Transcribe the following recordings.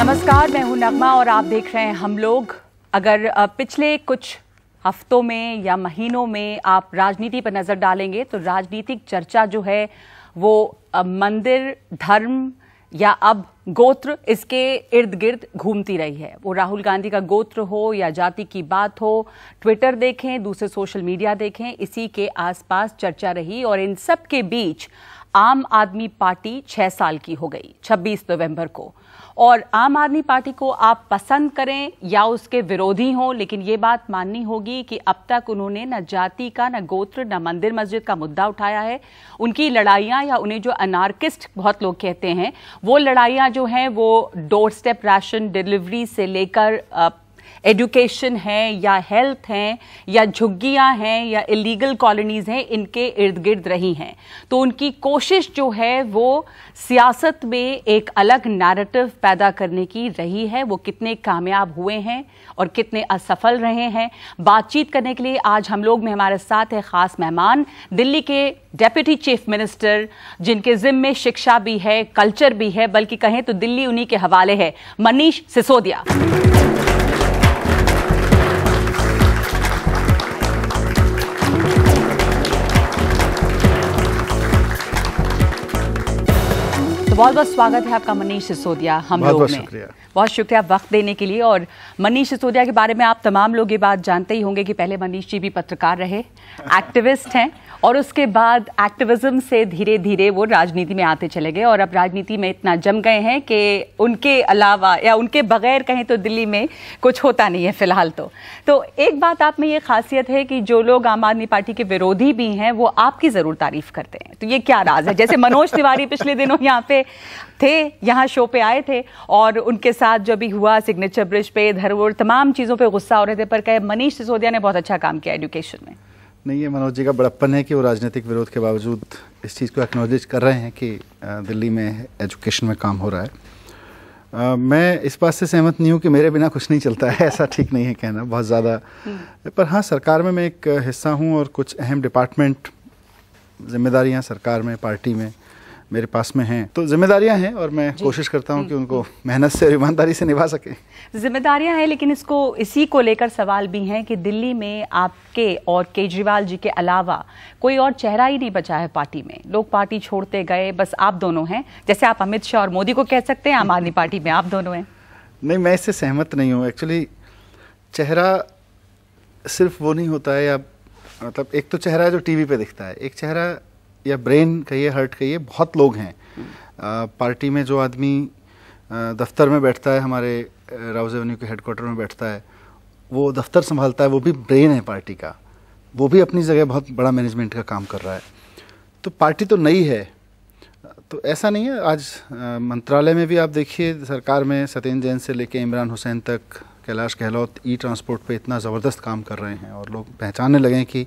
नमस्कार मैं हूं नगमा और आप देख रहे हैं हम लोग अगर पिछले कुछ हफ्तों में या महीनों में आप राजनीति पर नज़र डालेंगे तो राजनीतिक चर्चा जो है वो मंदिर धर्म या अब गोत्र इसके इर्द गिर्द घूमती रही है वो राहुल गांधी का गोत्र हो या जाति की बात हो ट्विटर देखें दूसरे सोशल मीडिया देखें इसी के आसपास चर्चा रही और इन सब के बीच आम आदमी पार्टी छह साल की हो गई 26 नवंबर को और आम आदमी पार्टी को आप पसंद करें या उसके विरोधी हों लेकिन ये बात माननी होगी कि अब तक उन्होंने न जाति का न गोत्र न मंदिर मस्जिद का मुद्दा उठाया है उनकी लड़ाइयाँ या उन्हें जो अनार्किस्ट बहुत लोग कहते हैं वो लड़ाइयाँ जो हैं वो डोर स्टेप राशन डिलीवरी से लेकर एजुकेशन है या हेल्थ हैं या झुग्गियां हैं या इलीगल कॉलोनीज़ हैं इनके इर्द गिर्द रही हैं तो उनकी कोशिश जो है वो सियासत में एक अलग नैरेटिव पैदा करने की रही है वो कितने कामयाब हुए हैं और कितने असफल रहे हैं बातचीत करने के लिए आज हम लोग में हमारे साथ है ख़ास मेहमान दिल्ली के डेप्यूटी चीफ मिनिस्टर जिनके जिम्मे शिक्षा भी है कल्चर भी है बल्कि कहें तो दिल्ली उन्हीं के हवाले है मनीष सिसोदिया बहुत बहुत स्वागत है आपका मनीष सिसोदिया हम बहुत लोग बहुत में शुक्रिया। बहुत शुक्रिया वक्त देने के लिए और मनीष सिसोदिया के बारे में आप तमाम लोग ये बात जानते ही होंगे कि पहले मनीष जी भी पत्रकार रहे एक्टिविस्ट हैं और उसके बाद एक्टिविज्म से धीरे धीरे वो राजनीति में आते चले गए और अब राजनीति में इतना जम गए हैं कि उनके अलावा या उनके बगैर कहें तो दिल्ली में कुछ होता नहीं है फिलहाल तो तो एक बात आप में ये खासियत है कि जो लोग आम आदमी पार्टी के विरोधी भी हैं वो आपकी ज़रूर तारीफ करते हैं तो ये क्या राज है जैसे मनोज तिवारी पिछले दिनों यहाँ पे थे यहाँ शो पे आए थे और उनके साथ जो भी हुआ सिग्नेचर ब्रिज पे धरोहर तमाम चीज़ों पे गुस्सा हो रहे थे पर कहे मनीष सिसोदिया ने बहुत अच्छा काम किया एजुकेशन में नहीं ये मनोज जी का बड़प्पन है कि वो राजनीतिक विरोध के बावजूद इस चीज़ को एक्नोलेज कर रहे हैं कि दिल्ली में एजुकेशन में काम हो रहा है Uh, मैं इस बात से सहमत नहीं हूँ कि मेरे बिना कुछ नहीं चलता है ऐसा ठीक नहीं है कहना बहुत ज़्यादा हम्म। पर हाँ सरकार में मैं एक हिस्सा हूँ और कुछ अहम डिपार्टमेंट जिम्मेदारियाँ सरकार में पार्टी में मेरे पास में हैं तो जिम्मेदारियां हैं और मैं कोशिश करता हूं कि हम्म, उनको हम्म। मेहनत से और ईमानदारी से निभा सकें जिम्मेदारियां हैं लेकिन इसको इसी को लेकर सवाल भी हैं कि दिल्ली में आपके और केजरीवाल जी के अलावा कोई और चेहरा ही नहीं बचा है पार्टी में लोग पार्टी छोड़ते गए बस आप दोनों हैं जैसे आप अमित शाह और मोदी को कह सकते हैं आम आदमी पार्टी में आप दोनों हैं नहीं मैं इससे सहमत नहीं हूँ एक्चुअली चेहरा सिर्फ वो नहीं होता है या मतलब एक तो चेहरा जो टीवी पे दिखता है एक चेहरा या ब्रेन कहिए हर्ट कहिए बहुत लोग हैं पार्टी में जो आदमी दफ्तर में बैठता है हमारे राउज एवेन्यू के हेडकोार्टर में बैठता है वो दफ्तर संभालता है वो भी ब्रेन है पार्टी का वो भी अपनी जगह बहुत बड़ा मैनेजमेंट का काम कर रहा है तो पार्टी तो नई है तो ऐसा नहीं है आज मंत्रालय में भी आप देखिए सरकार में सत्येंद्र जैन से लेकर इमरान हुसैन तक कैलाश गहलोत ई ट्रांसपोर्ट पे इतना ज़बरदस्त काम कर रहे हैं और लोग पहचानने लगे कि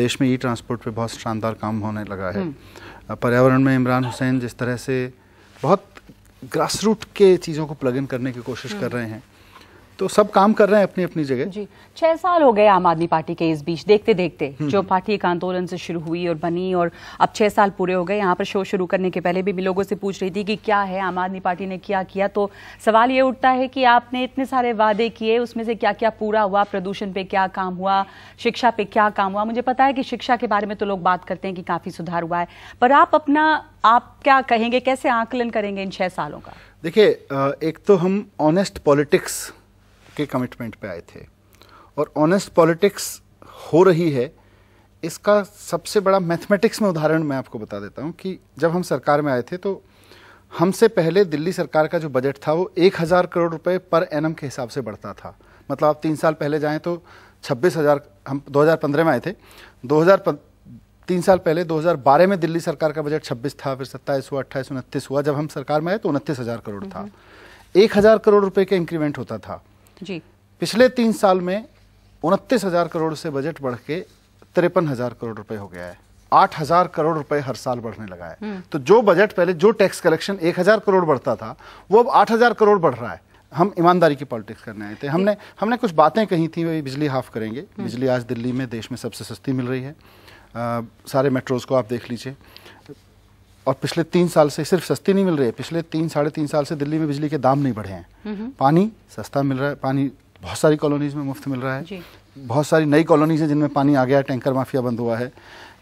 देश में ई ट्रांसपोर्ट पे बहुत शानदार काम होने लगा है हम्म। पर्यावरण में इमरान हुसैन जिस तरह से बहुत ग्रास रूट के चीज़ों को प्लग इन करने की कोशिश हम्म। कर रहे हैं तो सब काम कर रहे हैं अपनी अपनी जगह जी छह साल हो गए आम आदमी पार्टी के इस बीच देखते देखते हम्म। जो पार्टी एक आंदोलन से शुरू हुई और बनी और अब छह साल पूरे हो गए यहाँ पर शो शुरू करने के पहले भी लोगों से पूछ रही थी कि क्या है आम आदमी पार्टी ने क्या किया तो सवाल ये उठता है कि आपने इतने सारे वादे किए उसमें से क्या क्या पूरा हुआ प्रदूषण पे क्या काम हुआ शिक्षा पे क्या काम हुआ मुझे पता है कि शिक्षा के बारे में तो लोग बात करते हैं कि काफी सुधार हुआ है पर आप अपना आप क्या कहेंगे कैसे आकलन करेंगे इन छह सालों का देखिए एक तो हम ऑनेस्ट पॉलिटिक्स के कमिटमेंट पे आए थे और ऑनेस्ट पॉलिटिक्स हो रही है इसका सबसे बड़ा मैथमेटिक्स में उदाहरण मैं आपको बता देता हूँ कि जब हम सरकार में आए थे तो हमसे पहले दिल्ली सरकार का जो बजट था वो एक हज़ार करोड़ रुपए पर एनम के हिसाब से बढ़ता था मतलब आप तीन साल पहले जाएँ तो छब्बीस हज़ार हम पंद्रह में आए थे हजार तीन साल पहले 2012 में दिल्ली सरकार का बजट 26 था फिर सत्ताईस हुआ अट्ठाईस उनतीस हुआ जब हम सरकार में आए तो उनतीस हज़ार करोड़ था हम्म। एक हज़ार करोड़ रुपए का इंक्रीमेंट होता था जी पिछले तीन साल में उनतीस हजार करोड़ से बजट बढ़ के तिरपन हजार करोड़ रुपए हो गया है आठ हजार करोड़ रुपए हर साल बढ़ने लगा है हम्म। तो जो बजट पहले जो टैक्स कलेक्शन एक हजार करोड़ बढ़ता था वो अब आठ हजार करोड़ बढ़ रहा है हम ईमानदारी की पॉलिटिक्स करने आए थे हमने हमने कुछ बातें कही थी वही बिजली हाफ करेंगे हम्म। बिजली आज दिल्ली में देश में सबसे सस्ती मिल रही है आ, सारे मेट्रोज को आप देख लीजिए और पिछले तीन साल से सिर्फ सस्ती नहीं मिल रही है पिछले तीन साढ़े तीन साल से दिल्ली में बिजली के दाम नहीं बढ़े हैं पानी सस्ता मिल रहा है पानी बहुत सारी कॉलोनीज में मुफ्त मिल रहा है बहुत सारी नई कॉलोनीज है जिनमें पानी आ गया है टैंकर माफिया बंद हुआ है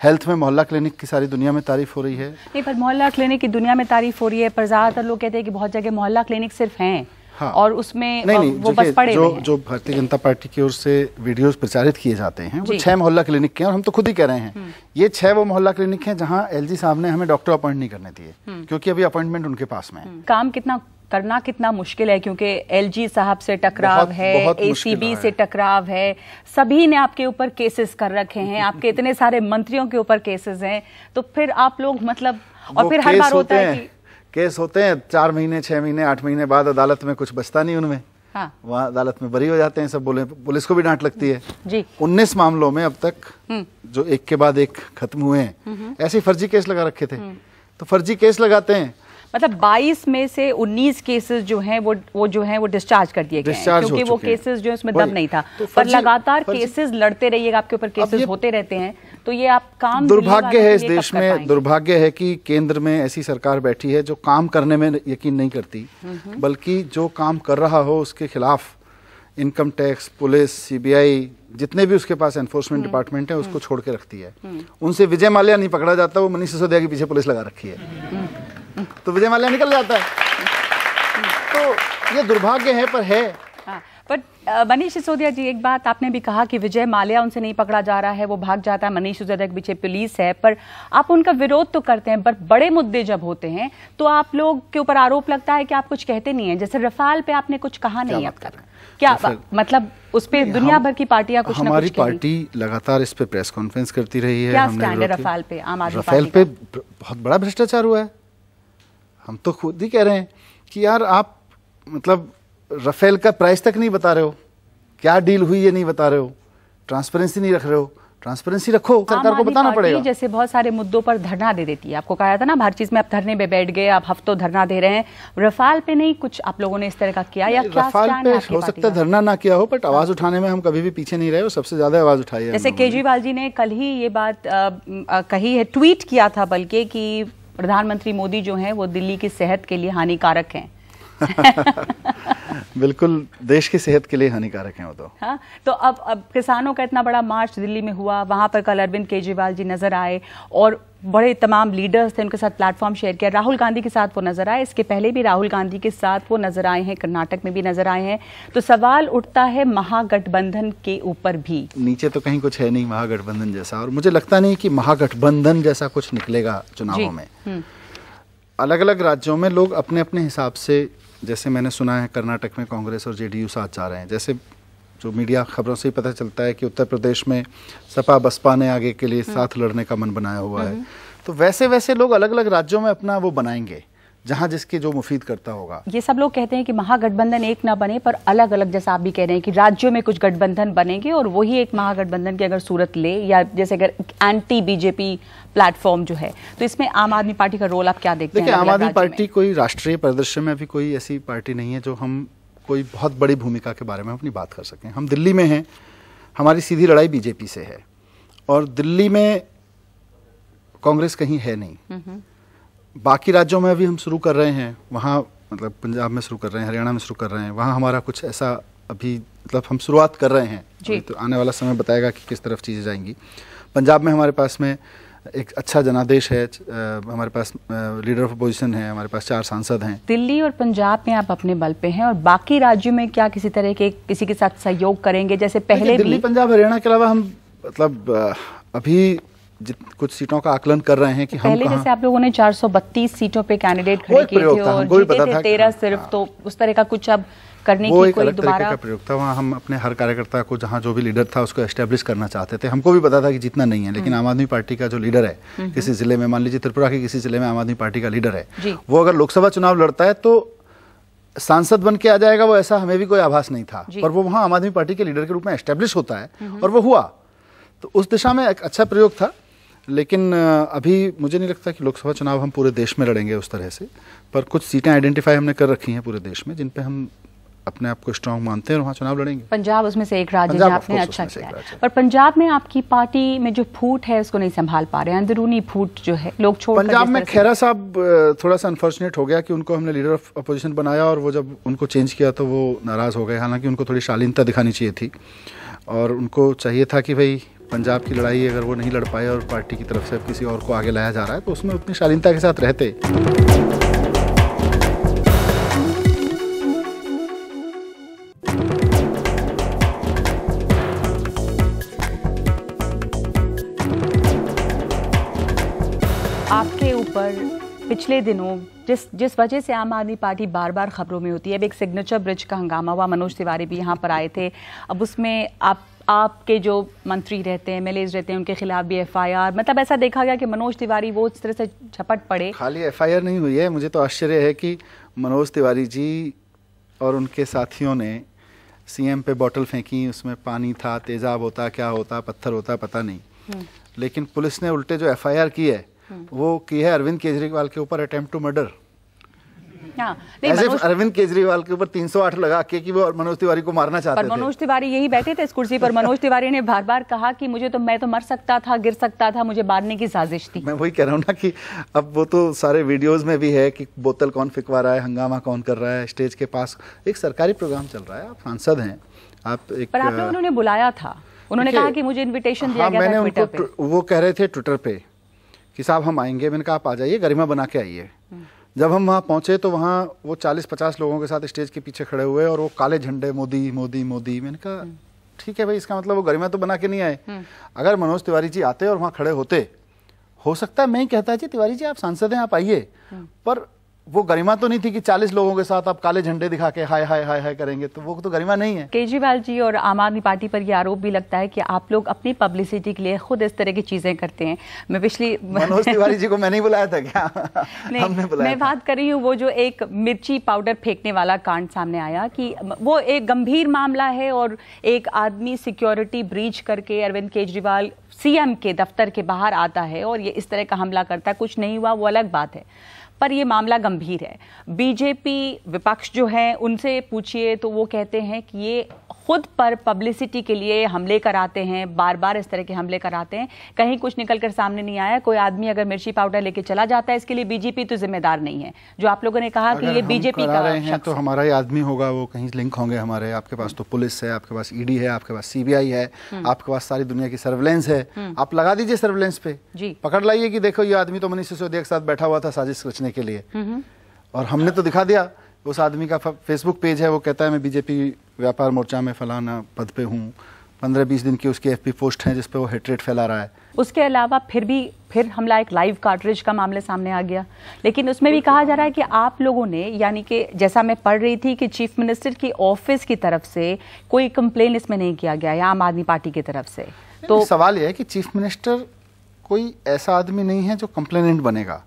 हेल्थ में मोहल्ला क्लिनिक की सारी दुनिया में तारीफ हो रही है नहीं पर मोहल्ला क्लिनिक की दुनिया में तारीफ हो रही है पर ज़्यादातर लोग कहते हैं कि बहुत जगह मोहल्ला क्लिनिक सिर्फ हैं हाँ, और उसमें नहीं, नहीं, वो बस पड़े जो जो भारतीय जनता पार्टी की ओर से वीडियोस प्रचारित किए जाते हैं वो छह मोहल्ला क्लिनिक के हैं और हम तो खुद ही कह रहे हैं हम्म। ये छह वो मोहल्ला क्लिनिक हैं जहां एलजी साहब ने हमें डॉक्टर अपॉइंट नहीं करने दिए हम्म। क्योंकि अभी अपॉइंटमेंट उनके पास में हम्म। काम कितना करना कितना मुश्किल है क्योंकि एलजी साहब से टकराव बहुत, है एसीबी से टकराव है सभी ने आपके ऊपर केसेस कर रखे हैं आपके इतने सारे मंत्रियों के ऊपर केसेस हैं तो फिर आप लोग मतलब और फिर हर बार होता है कि केस होते हैं चार महीने छह महीने आठ महीने बाद अदालत में कुछ बचता नहीं उनमें हाँ। वहाँ अदालत में बरी हो जाते हैं सब बोले पुलिस को भी डांट लगती है जी उन्नीस मामलों में अब तक हम्म। जो एक के बाद एक खत्म हुए हैं हम्म, हम्म। ऐसे फर्जी केस लगा रखे थे तो फर्जी केस लगाते हैं मतलब 22 में से 19 केसेस जो हैं वो वो जो हैं वो डिस्चार्ज कर दिए गए क्योंकि वो केसेस जो है उसमें दम नहीं था तो पर लगातार केसेस लड़ते रहिएगा आपके ऊपर केसेस होते रहते हैं तो ये आप काम दुर्भाग्य है तो इस देश में दुर्भाग्य है कि केंद्र में ऐसी सरकार बैठी है जो काम करने में यकीन नहीं करती बल्कि जो काम कर रहा हो उसके खिलाफ इनकम टैक्स पुलिस सीबीआई जितने भी उसके पास एनफोर्समेंट डिपार्टमेंट है उसको हम्म। छोड़ के रखती है हम्म। उनसे विजय माल्या नहीं पकड़ा जाता वो मनीष सिसोदिया के पीछे पुलिस लगा रखी है हम्म। तो विजय माल्या निकल जाता है तो ये दुर्भाग्य है पर है मनीष सिसोदिया जी एक बात आपने भी कहा कि विजय माल्या उनसे नहीं पकड़ा जा रहा है वो भाग जाता है मनीष सिसोदिया के पीछे पुलिस है पर आप उनका विरोध तो करते हैं पर बड़े मुद्दे जब होते हैं तो आप लोग के ऊपर आरोप लगता है कि आप कुछ कहते नहीं है जैसे रफाल पे आपने कुछ कहा नहीं अब तक क्या मतलब उस पर दुनिया भर की पार्टियां कुछ हमारी पार्टी लगातार इस पर प्रेस कॉन्फ्रेंस करती रही है है रफाल पे आम आदमी रफाल पे बहुत बड़ा भ्रष्टाचार हुआ है हम तो खुद ही कह रहे हैं कि यार आप मतलब रफेल का प्राइस तक नहीं बता रहे हो क्या डील हुई ये नहीं बता रहे हो ट्रांसपेरेंसी नहीं रख रहे हो ट्रांसपेरेंसी रखो सरकार को बताना पड़ेगा जैसे बहुत सारे मुद्दों पर धरना दे देती है आपको कहा था ना हर चीज में आप धरने पर बैठ गए आप हफ्तों धरना दे रहे हैं रफाल पे नहीं कुछ आप लोगों ने इस तरह का किया या क्या रफाल पे हो सकता है धरना ना किया हो बट हाँ। आवाज उठाने में हम कभी भी पीछे नहीं रहे हो सबसे ज्यादा आवाज उठाई है जैसे केजरीवाल जी ने कल ही ये बात कही है ट्वीट किया था बल्कि की प्रधानमंत्री मोदी जो है वो दिल्ली की सेहत के लिए हानिकारक है बिल्कुल देश की सेहत के लिए हानिकारक है वो तो हाँ तो अब अब किसानों का इतना बड़ा मार्च दिल्ली में हुआ वहाँ पर कल अरविंद केजरीवाल जी नजर आए और बड़े तमाम लीडर्स थे उनके साथ प्लेटफॉर्म शेयर किया राहुल गांधी के साथ वो नजर आए इसके पहले भी राहुल गांधी के साथ वो नजर आए हैं कर्नाटक में भी नजर आए हैं तो सवाल उठता है महागठबंधन के ऊपर भी नीचे तो कहीं कुछ है नहीं महागठबंधन जैसा और मुझे लगता नहीं कि महागठबंधन जैसा कुछ निकलेगा चुनावों में हम्म। अलग अलग राज्यों में लोग अपने अपने हिसाब से जैसे मैंने सुना है कर्नाटक में कांग्रेस और जेडीयू साथ जा रहे हैं जैसे जो मीडिया खबरों से ही पता चलता है कि उत्तर प्रदेश में सपा बसपा ने आगे के लिए हम्म। साथ लड़ने का मन बनाया हुआ है हम्म। तो वैसे वैसे लोग अलग अलग राज्यों में अपना वो बनाएंगे जहां जिसकी जो मुफीद करता होगा ये सब लोग कहते हैं कि महागठबंधन एक ना बने पर अलग अलग जैसा आप भी कह रहे हैं कि राज्यों में कुछ गठबंधन बनेंगे और वही एक महागठबंधन की अगर सूरत ले या जैसे अगर एंटी बीजेपी प्लेटफॉर्म जो है तो इसमें आम आदमी पार्टी का रोल आप क्या देखते हैं आम आदमी पार्टी कोई राष्ट्रीय परिदृश्य में भी कोई ऐसी पार्टी नहीं है जो हम कोई बहुत बड़ी भूमिका के बारे में अपनी बात कर सकें हम दिल्ली में हैं हमारी सीधी लड़ाई बीजेपी से है और दिल्ली में कांग्रेस कहीं है नहीं बाकी राज्यों में भी हम शुरू कर रहे हैं वहाँ मतलब पंजाब में शुरू कर रहे हैं हरियाणा में शुरू कर रहे हैं वहाँ हमारा कुछ ऐसा अभी मतलब हम शुरुआत कर रहे हैं जी तो आने वाला समय बताएगा कि किस तरफ चीज़ें जाएंगी पंजाब में हमारे पास में एक अच्छा जनादेश है हमारे पास लीडर ऑफ अपोजिशन है हमारे पास चार सांसद हैं दिल्ली और पंजाब में आप अपने बल पे हैं और बाकी राज्यों में क्या किसी तरह के किसी के साथ सहयोग करेंगे जैसे पहले दिल्ली पंजाब हरियाणा के अलावा हम मतलब अभी कुछ सीटों का आकलन कर रहे हैं कि पहले हम जैसे आप लोगों ने 432 सीटों पे कैंडिडेट खड़े किए थे और जीते थे तेरह हाँ। सिर्फ तो उस तरह का कुछ अब करने वो की कोई दोबारा का प्रयोग था वहाँ हम अपने हर कार्यकर्ता को जहाँ जो भी लीडर था उसको एस्टेब्लिश करना चाहते थे हमको भी पता था कि जितना नहीं है लेकिन हम्म। आम आदमी पार्टी का जो लीडर है हम्म हम्म। किसी जिले में मान लीजिए त्रिपुरा के किसी जिले में आम आदमी पार्टी का लीडर है वो अगर लोकसभा चुनाव लड़ता है तो सांसद बन के आ जाएगा वो ऐसा हमें भी कोई आभास नहीं था पर वो वहाँ आम आदमी पार्टी के लीडर के रूप में एस्टेब्लिश होता है और वो हुआ तो उस दिशा में एक अच्छा प्रयोग था लेकिन अभी मुझे नहीं लगता कि लोकसभा चुनाव हम पूरे देश में लड़ेंगे उस तरह से पर कुछ सीटें आइडेंटिफाई हमने कर रखी हैं पूरे देश में जिन पे हम अपने आप को स्ट्रांग मानते हैं और वहाँ चुनाव लड़ेंगे पंजाब उसमें से एक राज्य आपने अच्छा किया और पंजाब में आपकी पार्टी में जो फूट है उसको नहीं संभाल पा रहे हैं अंदरूनी फूट जो है लोग छोड़ पंजाब में खेरा साहब थोड़ा सा अनफॉर्चुनेट हो गया कि उनको हमने लीडर ऑफ अपोजिशन बनाया और वो जब उनको चेंज किया तो वो नाराज़ हो गए हालांकि उनको थोड़ी शालीनता दिखानी चाहिए थी और उनको चाहिए था कि भाई पंजाब की लड़ाई अगर वो नहीं लड़ पाए और पार्टी की तरफ से किसी और को आगे लाया जा रहा है तो उसमें उतनी शालीनता के साथ रहते आपके ऊपर पिछले दिनों जिस जिस वजह से आम आदमी पार्टी बार बार खबरों में होती है अब एक सिग्नेचर ब्रिज का हंगामा हुआ मनोज तिवारी भी यहाँ पर आए थे अब उसमें आप आपके जो मंत्री रहते हैं एम रहते हैं उनके खिलाफ भी एफआईआर मतलब ऐसा देखा गया कि मनोज तिवारी वो इस तरह से झपट पड़े खाली एफआईआर नहीं हुई है मुझे तो आश्चर्य है कि मनोज तिवारी जी और उनके साथियों ने सीएम पे बॉटल फेंकी उसमें पानी था तेजाब होता क्या होता पत्थर होता पता नहीं हम्म। लेकिन पुलिस ने उल्टे जो एफआईआर की है हम्म। वो की है अरविंद केजरीवाल के ऊपर attempt to murder Arvind Kejriwal के ऊपर 308 लगा के कि वो मनोज तिवारी को मारना चाहते पर मनोज तिवारी यही बैठे थे इस कुर्सी पर मनोज तिवारी ने बार बार कहा कि मुझे तो मैं तो मर सकता था गिर सकता था मुझे मारने की साजिश थी मैं वही कह रहा हूँ ना कि अब वो तो सारे वीडियोज में भी है की बोतल कौन फिकवा रहा है हंगामा कौन कर रहा है स्टेज के पास एक सरकारी प्रोग्राम चल रहा है आप सांसद हैं आप एक पर आप उन्होंने बुलाया था उन्होंने कहा कि मुझे इनविटेशन हाँ, दिया गया था ट्विटर पे वो कह रहे थे ट्विटर पे कि साहब हम आएंगे मैंने कहा आप आ जाइए गरिमा बना के आइए जब हम वहाँ पहुँचे तो वहाँ वो चालीस पचास लोगों के साथ स्टेज के पीछे खड़े हुए और वो काले झंडे मोदी मोदी मोदी मैंने कहा हम्म। ठीक है भाई इसका मतलब वो गरिमा तो बना के नहीं आए हम्म। अगर मनोज तिवारी जी आते और वहाँ खड़े होते हो सकता है मैं ही कहता जी तिवारी जी आप सांसद हैं आप आइए हम्म। पर वो गरिमा तो नहीं थी कि 40 लोगों के साथ आप काले झंडे दिखा के हाय हाय हाय हाय करेंगे तो वो तो गरिमा नहीं है केजरीवाल जी और आम आदमी पार्टी पर ये आरोप भी लगता है कि आप लोग अपनी पब्लिसिटी के लिए खुद इस तरह की चीजें करते हैं मैं पिछली मनोज तिवारी जी को मैंने बुलाया था क्या नहीं, हमने बुलाया मैं बात कर रही हूँ वो जो एक मिर्ची पाउडर फेंकने वाला कांड सामने आया कि वो एक गंभीर मामला है और एक आदमी सिक्योरिटी ब्रीच करके अरविंद केजरीवाल सीएम के दफ्तर के बाहर आता है और ये इस तरह का हमला करता है कुछ नहीं हुआ वो अलग बात है पर यह मामला गंभीर है बीजेपी विपक्ष जो है उनसे पूछिए तो वो कहते हैं कि ये खुद पर पब्लिसिटी के लिए हमले कराते हैं बार बार इस तरह के हमले कराते हैं कहीं कुछ निकल कर सामने नहीं आया कोई आदमी अगर मिर्ची पाउडर लेके चला जाता है इसके लिए बीजेपी तो जिम्मेदार नहीं है जो आप लोगों ने कहा कि ये बीजेपी का रहे हैं तो हमारा ही आदमी होगा वो कहीं लिंक होंगे हमारे आपके पास तो पुलिस है आपके पास ईडी e है आपके पास सीबीआई है हम्म। आपके पास सारी दुनिया की सर्वेलेंस है हम्म। आप लगा दीजिए सर्विलेंस पे जी पकड़ लाइए कि देखो ये आदमी तो मनीष सिसोदिया के साथ बैठा हुआ था साजिश रचने करने के लिए और हमने तो दिखा दिया उस आदमी का फेसबुक पेज है वो कहता है मैं बीजेपी व्यापार मोर्चा में फलाना पद पे हूँ पंद्रह बीस दिन की उसकी एफपी पोस्ट है जिसपे वो हेटरेट फैला रहा है उसके अलावा फिर भी फिर हमला एक लाइव कार्टरेज का मामले सामने आ गया लेकिन उसमें भी कहा जा रहा है कि आप लोगों ने यानी कि जैसा मैं पढ़ रही थी कि चीफ मिनिस्टर की ऑफिस की तरफ से कोई कंप्लेन इसमें नहीं किया गया या आम आदमी पार्टी की तरफ से तो सवाल यह है कि चीफ मिनिस्टर कोई ऐसा आदमी नहीं है जो कंप्लेनेंट बनेगा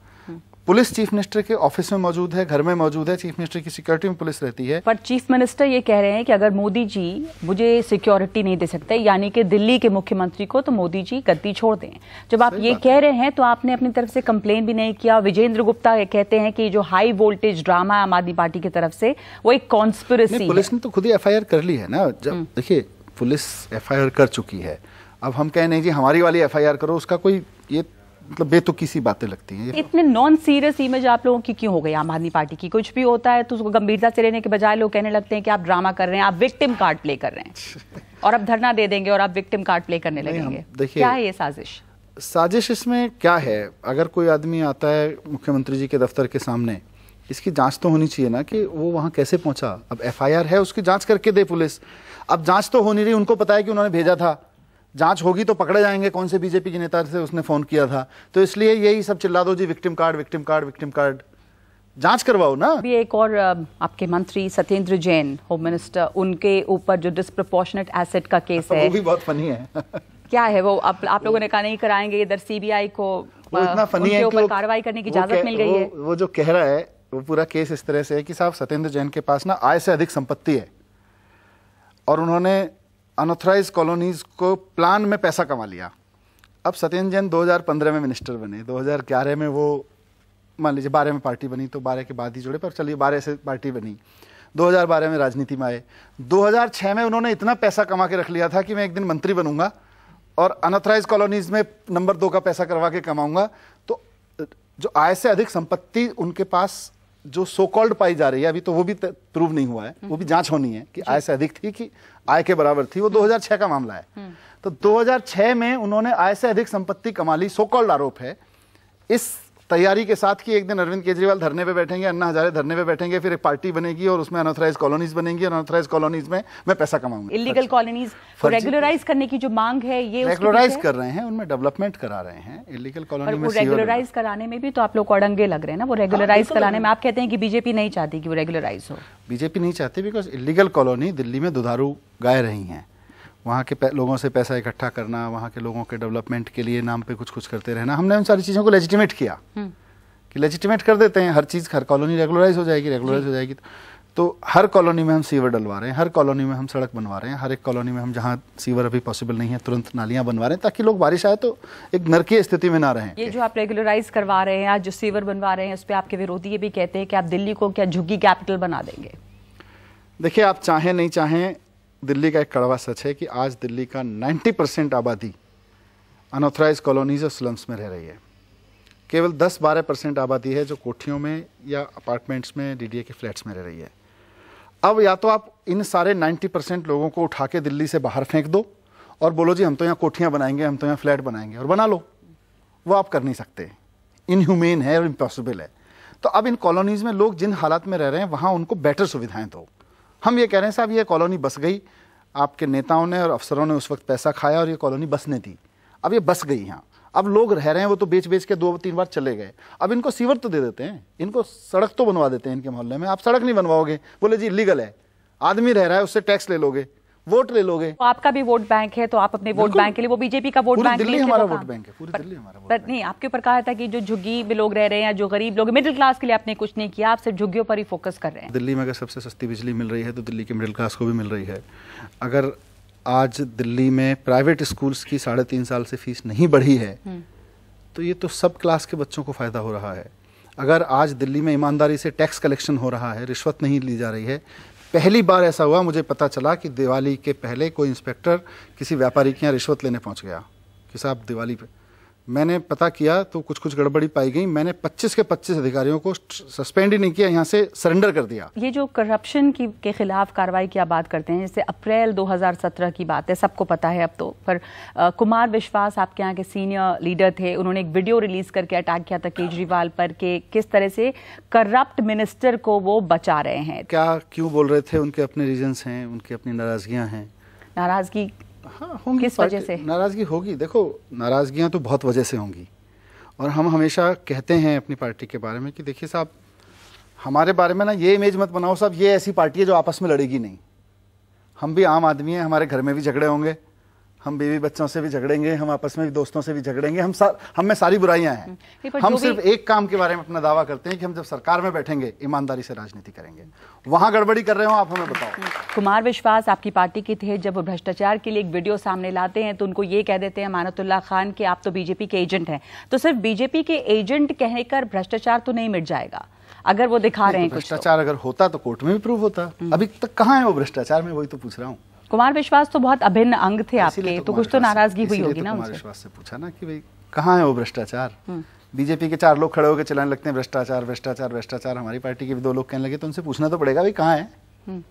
पुलिस चीफ मिनिस्टर के ऑफिस में मौजूद है घर में मौजूद है चीफ मिनिस्टर की सिक्योरिटी में पुलिस रहती है पर चीफ मिनिस्टर ये कह रहे हैं कि अगर मोदी जी मुझे सिक्योरिटी नहीं दे सकते यानी कि दिल्ली के मुख्यमंत्री को तो मोदी जी गद्दी छोड़ दें जब आप ये कह रहे हैं तो आपने अपनी तरफ से कंप्लेन भी नहीं किया विजेंद्र गुप्ता कहते हैं कि जो हाई वोल्टेज ड्रामा है आम आदमी पार्टी की तरफ से वो एक कॉन्स्पिरसी पुलिस ने तो खुद ही एफ कर ली है ना जब हम्म। देखिए पुलिस एफ कर चुकी है अब हम कह नहीं जी हमारी वाली एफ करो उसका कोई ये मतलब बेतुकी सी बातें लगती हैं इतने नॉन सीरियस इमेज आप लोगों की क्यों हो गई आम आदमी पार्टी की कुछ भी होता है तो उसको गंभीरता से लेने के बजाय लोग कहने लगते हैं कि आप ड्रामा कर रहे हैं आप विक्टिम कार्ड प्ले कर रहे हैं और आप धरना दे देंगे और आप विक्टिम कार्ड प्ले करने लगेंगे क्या है ये साजिश साजिश इसमें क्या है अगर कोई आदमी आता है मुख्यमंत्री जी के दफ्तर के सामने इसकी जांच तो होनी चाहिए ना कि वो वहाँ कैसे पहुँचा अब एफआईआर है उसकी जांच करके दे पुलिस अब जांच तो होनी रही उनको पता है कि उन्होंने भेजा था जांच होगी तो पकड़े जाएंगे कौन से बीजेपी के नेता से उसने फोन किया था तो इसलिए यही सब चिल्ला दो जी victim card victim card victim card जांच करवाओ ना अभी एक और आपके मंत्री सत्येंद्र जैन होम मिनिस्टर उनके ऊपर जो डिस्प्रोपोर्शनेट एसेट का केस है वो भी बहुत फनी है क्या है वो आप, आप लोगों ने कहा नहीं कराएंगे इधर सीबीआई को वो इतना फनी है कार्रवाई करने की इजाजत मिल गई है वो जो कह रहा है वो पूरा केस इस तरह से है कि साहब सत्येंद्र जैन के पास ना आय से अधिक संपत्ति है और उन्होंने अनऑथराइज कॉलोनीज को प्लान में पैसा कमा लिया अब सत्येंद्र जैन 2015 में मिनिस्टर बने 2011 में वो मान लीजिए बारह में पार्टी बनी तो बारह के बाद ही जुड़े पर चलिए बारह से पार्टी बनी 2012 में राजनीति में आए 2006 में उन्होंने इतना पैसा कमा के रख लिया था कि मैं एक दिन मंत्री बनूंगा और अनऑथराइज कॉलोनीज में नंबर दो का पैसा करवा के कमाऊंगा तो जो आय से अधिक संपत्ति उनके पास जो सो कॉल्ड पाई जा रही है अभी तो वो भी प्रूव नहीं हुआ है हम्म। वो भी जांच होनी है कि आय से अधिक थी कि आय के बराबर थी वो 2006 हम्म। का मामला है हम्म। तो 2006 में उन्होंने आय से अधिक संपत्ति कमा ली सो कॉल्ड आरोप है इस तैयारी के साथ कि एक दिन अरविंद केजरीवाल धरने पे बैठेंगे अन्ना हजारे धरने पे बैठेंगे फिर एक पार्टी बनेगी और उसमें अनऑथराइज कॉलोनीज बनेंगी और अनऑथराइज कॉलोनीज में मैं पैसा कमाऊंगा इलीगल कॉलोनीज रेगुलराइज करने की जो मांग है ये रेगुलराइज कर रहे हैं उनमें डेवलपमेंट करा रहे हैं इलीगल कॉलोनी में रेगुलराइज कराने में भी तो आप लोग अड़ंगे लग रहे हैं ना वो रेगुलराइज हाँ, कराने में आप कहते हैं कि बीजेपी नहीं चाहती कि वो रेगुलराइज हो बीजेपी नहीं चाहती बिकॉज इलीगल कॉलोनी दिल्ली में दुधारू गाय रही है वहाँ के लोगों से पैसा इकट्ठा करना वहाँ के लोगों के डेवलपमेंट के लिए नाम पे कुछ कुछ करते रहना हमने उन सारी चीज़ों को लेजिटिमेट किया हम्म। कि लेजिटिमेट कर देते हैं हर चीज़ हर कॉलोनी रेगुलराइज हो जाएगी रेगुलराइज हो जाएगी तो हर कॉलोनी में हम सीवर डलवा रहे हैं हर कॉलोनी में हम सड़क बनवा रहे हैं हर एक कॉलोनी में हम जहाँ सीवर अभी पॉसिबल नहीं है तुरंत नालियाँ बनवा रहे हैं ताकि लोग बारिश आए तो एक नरकीय स्थिति में ना रहें ये जो आप रेगुलराइज करवा रहे हैं आज जो सीवर बनवा रहे हैं उस पर आपके विरोधी ये भी कहते हैं कि आप दिल्ली को क्या झुग्गी कैपिटल बना देंगे देखिए आप चाहें नहीं चाहें दिल्ली का एक कड़वा सच है कि आज दिल्ली का 90 परसेंट आबादी अनऑथराइज कॉलोनीज और स्लम्स में रह रही है केवल 10-12 परसेंट आबादी है जो कोठियों में या अपार्टमेंट्स में डी के फ्लैट्स में रह रही है अब या तो आप इन सारे 90 परसेंट लोगों को उठा के दिल्ली से बाहर फेंक दो और बोलो जी हम तो यहाँ कोठियाँ बनाएंगे हम तो यहाँ फ्लैट बनाएंगे और बना लो वो आप कर नहीं सकते इनह्यूमेन है और इम्पॉसिबल है तो अब इन कॉलोनीज़ में लोग जिन हालात में रह रहे हैं वहाँ उनको बेटर सुविधाएं दो हम ये कह रहे हैं साहब ये कॉलोनी बस गई आपके नेताओं ने और अफसरों ने उस वक्त पैसा खाया और ये कॉलोनी बसने दी अब ये बस गई यहाँ अब लोग रह रहे हैं वो तो बेच बेच के दो तीन बार चले गए अब इनको सीवर तो दे देते हैं इनको सड़क तो बनवा देते हैं इनके मोहल्ले में आप सड़क नहीं बनवाओगे बोले जी लीगल है आदमी रह रहा है उससे टैक्स ले लोगे वोट ले लोगे तो आपका भी वोट बैंक है तो आप अपने वोट बैंक के लिए वो बीजेपी का वोट बैंक दिल्ली हमारा तो वोट बैंक है पूरी दिल्ली हमारा वोट बैंक नहीं आपके ऊपर कहा था कि जो झुग्गी में लोग रह रहे हैं जो गरीब लोग मिडिल क्लास के लिए आपने कुछ नहीं किया आप सिर्फ झुग्गियों पर ही फोकस कर रहे हैं दिल्ली में अगर सबसे सस्ती बिजली मिल रही है तो दिल्ली के मिडिल क्लास को भी मिल रही है अगर आज दिल्ली में प्राइवेट स्कूल्स की साढ़े तीन साल से फीस नहीं बढ़ी है हम्म। तो ये तो सब क्लास के बच्चों को फायदा हो रहा है अगर आज दिल्ली में ईमानदारी से टैक्स कलेक्शन हो रहा है रिश्वत नहीं ली जा रही है पहली बार ऐसा हुआ मुझे पता चला कि दिवाली के पहले कोई इंस्पेक्टर किसी व्यापारी के यहाँ रिश्वत लेने पहुँच गया कि साहब दिवाली पर मैंने पता किया तो कुछ कुछ गड़बड़ी पाई गई मैंने 25 के 25 अधिकारियों को सस्पेंड ही नहीं किया यहाँ से सरेंडर कर दिया ये जो करप्शन की के खिलाफ कार्रवाई की आप बात करते हैं जैसे अप्रैल 2017 की बात है सबको पता है अब तो पर आ, कुमार विश्वास आपके यहाँ के सीनियर लीडर थे उन्होंने एक वीडियो रिलीज करके अटैक किया था केजरीवाल पर के किस तरह से करप्ट मिनिस्टर को वो बचा रहे हैं क्या क्यों बोल रहे थे उनके अपने रीजन है उनकी अपनी नाराजगियाँ हैं नाराजगी हाँ होंगी किस वजह से नाराज़गी होगी देखो नाराज़गियाँ तो बहुत वजह से होंगी और हम हमेशा कहते हैं अपनी पार्टी के बारे में कि देखिए साहब हमारे बारे में ना ये इमेज मत बनाओ साहब ये ऐसी पार्टी है जो आपस में लड़ेगी नहीं हम भी आम आदमी हैं हमारे घर में भी झगड़े होंगे हम बीवी बच्चों से भी झगड़ेंगे हम आपस में भी दोस्तों से भी झगड़ेंगे हम सा, हम में सारी बुराइयां हैं हम्म, हम सिर्फ एक काम के बारे में अपना दावा करते हैं कि हम जब सरकार में बैठेंगे ईमानदारी से राजनीति करेंगे वहां गड़बड़ी कर रहे हो आप हमें बताओ हम्म, कुमार विश्वास आपकी पार्टी के थे जब वो भ्रष्टाचार के लिए एक वीडियो सामने लाते हैं तो उनको ये कह देते हैं मानतुल्ला खान की आप तो बीजेपी के एजेंट हैं तो सिर्फ बीजेपी के एजेंट कहकर भ्रष्टाचार तो नहीं मिट जाएगा अगर वो दिखा रहे तो हैं तो। भ्रष्टाचार अगर होता तो कोर्ट में भी प्रूव होता हम्म। अभी तक कहाँ है वो भ्रष्टाचार में वही तो पूछ रहा हूँ कुमार विश्वास तो बहुत अभिन्न अंग थे आपके तो, तो कुछ तो नाराजगी हुई होगी तो ना कुमार विश्वास से पूछा ना कि भाई कहाँ है वो भ्रष्टाचार हम्म। बीजेपी के चार लोग खड़े होकर चलाने लगते हैं भ्रष्टाचार भ्रष्टाचार भ्रष्टाचार हमारी पार्टी के भी दो लोग कहने लगे तो उनसे पूछना तो पड़ेगा भाई कहाँ है हम्म।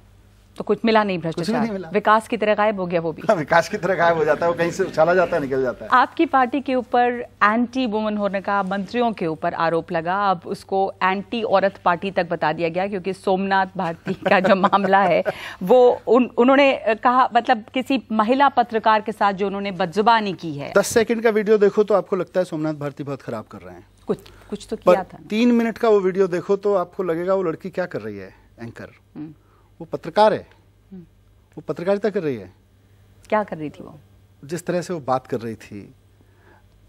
तो कुछ मिला नहीं भ्रष्टाचार विकास की तरह गायब हो गया वो भी हाँ, विकास की तरह गायब हो जाता है वो कहीं से उछाला जाता है निकल जाता है आपकी पार्टी के ऊपर एंटी वुमन होने का मंत्रियों के ऊपर आरोप लगा अब उसको एंटी औरत पार्टी तक बता दिया गया क्योंकि सोमनाथ भारती का जो मामला है वो उन, उन्होंने कहा मतलब किसी महिला पत्रकार के साथ जो उन्होंने बदजुबानी की है दस सेकंड का वीडियो देखो तो आपको लगता है सोमनाथ भारती बहुत खराब कर रहे हैं कुछ कुछ तो किया था तीन मिनट का वो वीडियो देखो तो आपको लगेगा वो लड़की क्या कर रही है एंकर हम्म। वो पत्रकार है हम्म। वो पत्रकारिता कर रही है क्या कर रही थी वो जिस तरह से वो बात कर रही थी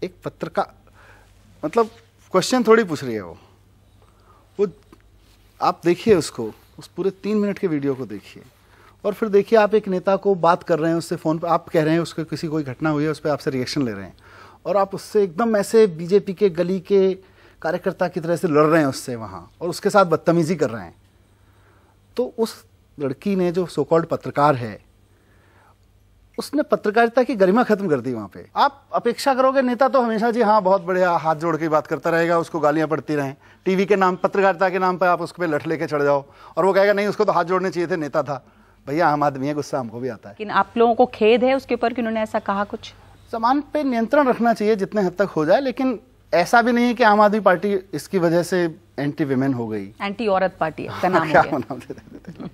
एक पत्रकार मतलब क्वेश्चन थोड़ी पूछ रही है वो वो आप देखिए उसको उस पूरे तीन मिनट के वीडियो को देखिए और फिर देखिए आप एक नेता को बात कर रहे हैं उससे फ़ोन पर आप कह रहे हैं उसको किसी कोई घटना हुई है उस पर आपसे रिएक्शन ले रहे हैं और आप उससे एकदम ऐसे बीजेपी के गली के कार्यकर्ता की तरह से लड़ रहे हैं उससे वहाँ और उसके साथ बदतमीज़ी कर रहे हैं तो उस लड़की ने जो सोकॉल्ड पत्रकार है उसने पत्रकारिता की गरिमा खत्म कर दी वहां पे आप अपेक्षा करोगे नेता तो हमेशा जी हाँ बहुत बढ़िया हाथ जोड़ के बात करता रहेगा उसको गालियां पड़ती रहें टीवी के नाम पत्रकारिता के नाम पर आप उसके पे लठ लेके चढ़ जाओ और वो कहेगा नहीं उसको तो हाथ जोड़ने चाहिए थे नेता था भैया आम आदमी है गुस्सा हमको भी आता है लेकिन आप लोगों को खेद है उसके ऊपर कि उन्होंने ऐसा कहा कुछ सामान पे नियंत्रण रखना चाहिए जितने हद तक हो जाए लेकिन ऐसा भी नहीं है कि आम आदमी पार्टी इसकी वजह से एंटी वेमेन हो गई एंटी औरत पार्टी का हाँ, नाम हो गया